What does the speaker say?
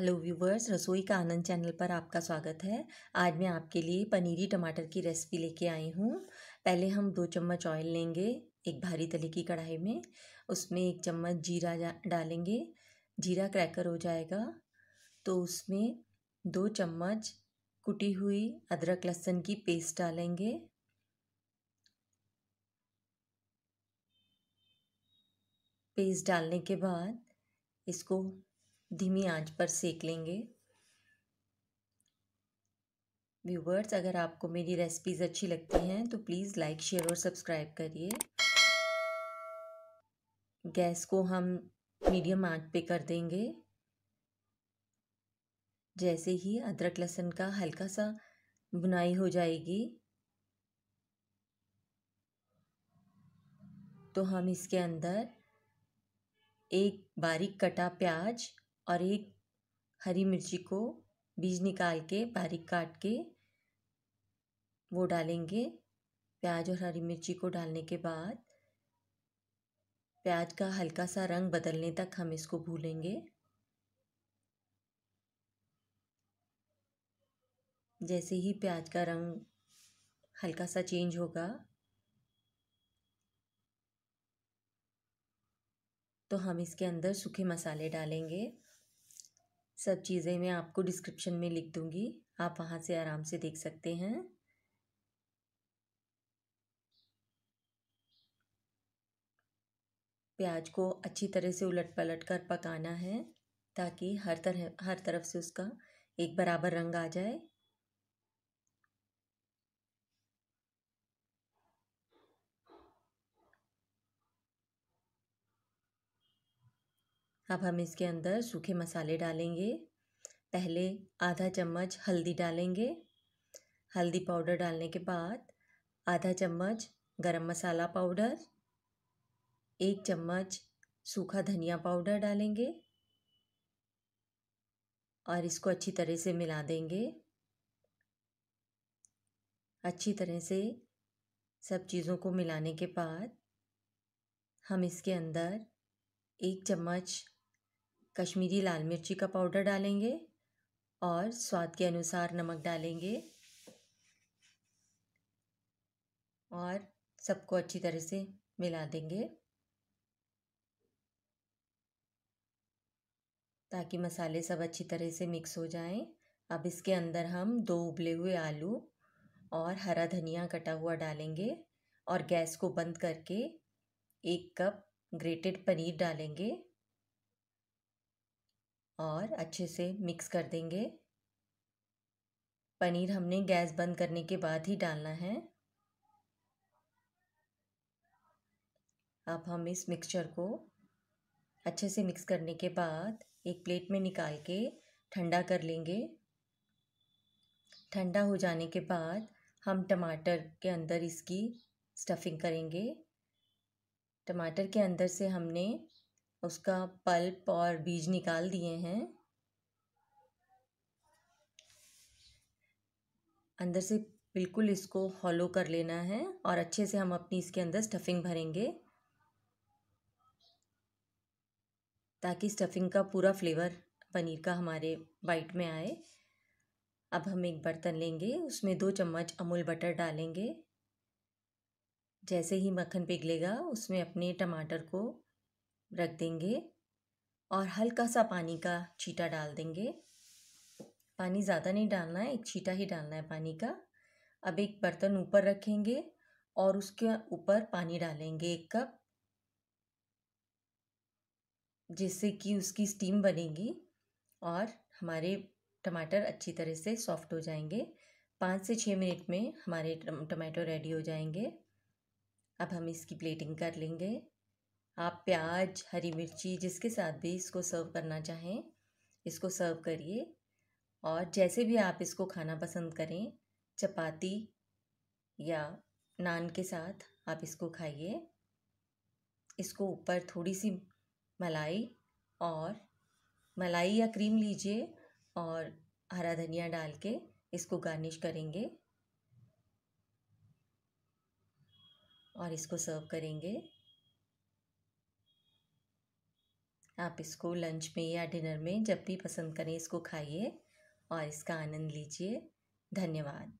Hello viewers रसोई का आनंद channel पर आपका स्वागत है आज मैं आपके लिए पनीरी टमाटर की रेसिपी लेके आई हूँ पहले हम दो चम्मच ऑयल लेंगे एक भारी तले की कढ़ाई में उसमें एक चम्मच जीरा डालेंगे जीरा क्रैकर हो जाएगा तो उसमें दो चम्मच कुटी हुई अदरक लहसुन की पेस्ट डालेंगे पेस्ट डालने के बाद इसको धीमी आंच पर सेक लेंगे व्यूवर्स अगर आपको मेरी रेसिपीज़ अच्छी लगती हैं तो प्लीज़ लाइक शेयर और सब्सक्राइब करिए गैस को हम मीडियम आंच पे कर देंगे जैसे ही अदरक लहसुन का हल्का सा बुनाई हो जाएगी तो हम इसके अंदर एक बारीक कटा प्याज और एक हरी मिर्ची को बीज निकाल के बारीक काट के वो डालेंगे प्याज और हरी मिर्ची को डालने के बाद प्याज का हल्का सा रंग बदलने तक हम इसको भूलेंगे जैसे ही प्याज का रंग हल्का सा चेंज होगा तो हम इसके अंदर सूखे मसाले डालेंगे सब चीज़ें मैं आपको डिस्क्रिप्शन में लिख दूँगी आप वहाँ से आराम से देख सकते हैं प्याज को अच्छी तरह से उलट पलट कर पकाना है ताकि हर तरह हर तरफ से उसका एक बराबर रंग आ जाए अब हम इसके अंदर सूखे मसाले डालेंगे पहले आधा चम्मच हल्दी डालेंगे हल्दी पाउडर डालने के बाद आधा चम्मच गरम मसाला पाउडर एक चम्मच सूखा धनिया पाउडर डालेंगे और इसको अच्छी तरह से मिला देंगे अच्छी तरह से सब चीज़ों को मिलाने के बाद हम इसके अंदर एक चम्मच कश्मीरी लाल मिर्ची का पाउडर डालेंगे और स्वाद के अनुसार नमक डालेंगे और सबको अच्छी तरह से मिला देंगे ताकि मसाले सब अच्छी तरह से मिक्स हो जाएं। अब इसके अंदर हम दो उबले हुए आलू और हरा धनिया कटा हुआ डालेंगे और गैस को बंद करके एक कप ग्रेटेड पनीर डालेंगे और अच्छे से मिक्स कर देंगे पनीर हमने गैस बंद करने के बाद ही डालना है अब हम इस मिक्सचर को अच्छे से मिक्स करने के बाद एक प्लेट में निकाल के ठंडा कर लेंगे ठंडा हो जाने के बाद हम टमाटर के अंदर इसकी स्टफिंग करेंगे टमाटर के अंदर से हमने उसका पल्प और बीज निकाल दिए हैं अंदर से बिल्कुल इसको हॉलो कर लेना है और अच्छे से हम अपनी इसके अंदर स्टफिंग भरेंगे ताकि स्टफिंग का पूरा फ्लेवर पनीर का हमारे बाइट में आए अब हम एक बर्तन लेंगे उसमें दो चम्मच अमूल बटर डालेंगे जैसे ही मक्खन पिघलेगा उसमें अपने टमाटर को रख देंगे और हल्का सा पानी का छीटा डाल देंगे पानी ज़्यादा नहीं डालना है एक छीटा ही डालना है पानी का अब एक बर्तन ऊपर रखेंगे और उसके ऊपर पानी डालेंगे एक कप जिससे कि उसकी स्टीम बनेगी और हमारे टमाटर अच्छी तरह से सॉफ्ट हो जाएंगे पाँच से छः मिनट में हमारे टमाटो रेडी हो जाएंगे अब हम इसकी प्लेटिंग कर लेंगे आप प्याज हरी मिर्ची जिसके साथ भी इसको सर्व करना चाहें इसको सर्व करिए और जैसे भी आप इसको खाना पसंद करें चपाती या नान के साथ आप इसको खाइए इसको ऊपर थोड़ी सी मलाई और मलाई या क्रीम लीजिए और हरा धनिया डाल के इसको गार्निश करेंगे और इसको सर्व करेंगे आप इसको लंच में या डिनर में जब भी पसंद करें इसको खाइए और इसका आनंद लीजिए धन्यवाद